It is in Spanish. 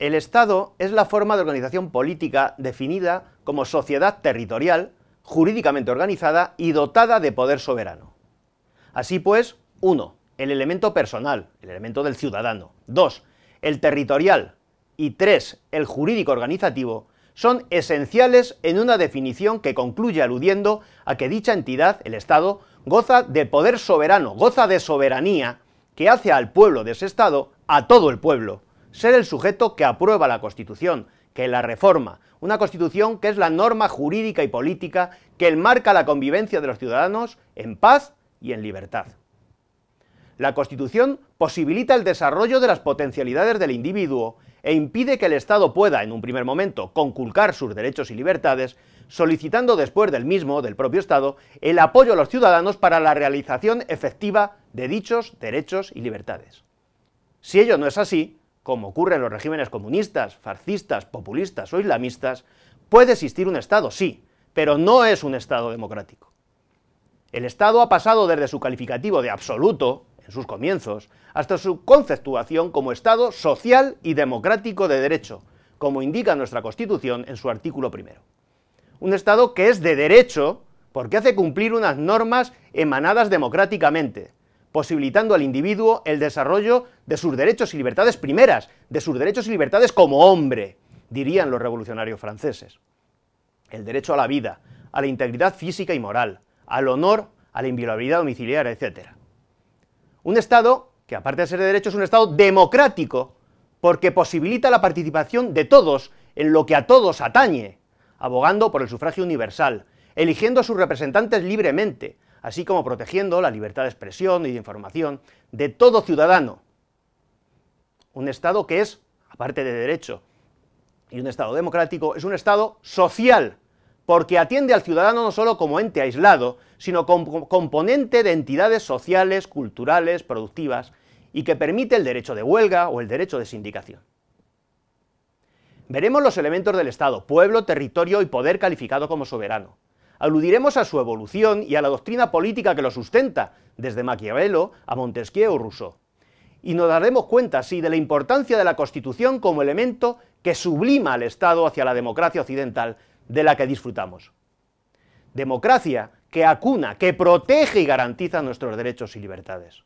El Estado es la forma de organización política definida como sociedad territorial, jurídicamente organizada y dotada de poder soberano. Así pues, uno, El elemento personal, el elemento del ciudadano. dos, El territorial. Y tres, El jurídico organizativo son esenciales en una definición que concluye aludiendo a que dicha entidad, el Estado, goza de poder soberano, goza de soberanía que hace al pueblo de ese Estado a todo el pueblo, ser el sujeto que aprueba la Constitución, que la reforma, una Constitución que es la norma jurídica y política que enmarca la convivencia de los ciudadanos en paz y en libertad. La Constitución posibilita el desarrollo de las potencialidades del individuo e impide que el Estado pueda, en un primer momento, conculcar sus derechos y libertades, solicitando después del mismo, del propio Estado, el apoyo a los ciudadanos para la realización efectiva de dichos derechos y libertades. Si ello no es así, como ocurre en los regímenes comunistas, fascistas, populistas o islamistas, puede existir un Estado, sí, pero no es un Estado democrático. El Estado ha pasado desde su calificativo de absoluto, en sus comienzos, hasta su conceptuación como Estado social y democrático de derecho, como indica nuestra Constitución en su artículo primero. Un Estado que es de derecho porque hace cumplir unas normas emanadas democráticamente, posibilitando al individuo el desarrollo de sus derechos y libertades primeras, de sus derechos y libertades como hombre, dirían los revolucionarios franceses. El derecho a la vida, a la integridad física y moral, al honor, a la inviolabilidad domiciliaria, etc. Un Estado que aparte de ser de derecho es un Estado democrático, porque posibilita la participación de todos en lo que a todos atañe, abogando por el sufragio universal, eligiendo a sus representantes libremente, así como protegiendo la libertad de expresión y de información de todo ciudadano. Un Estado que es, aparte de derecho, y un Estado democrático, es un Estado social, porque atiende al ciudadano no solo como ente aislado, sino como componente de entidades sociales, culturales, productivas, y que permite el derecho de huelga o el derecho de sindicación. Veremos los elementos del Estado, pueblo, territorio y poder calificado como soberano aludiremos a su evolución y a la doctrina política que lo sustenta, desde Maquiavelo a Montesquieu o Rousseau. Y nos daremos cuenta, sí, de la importancia de la Constitución como elemento que sublima al Estado hacia la democracia occidental de la que disfrutamos. Democracia que acuna, que protege y garantiza nuestros derechos y libertades.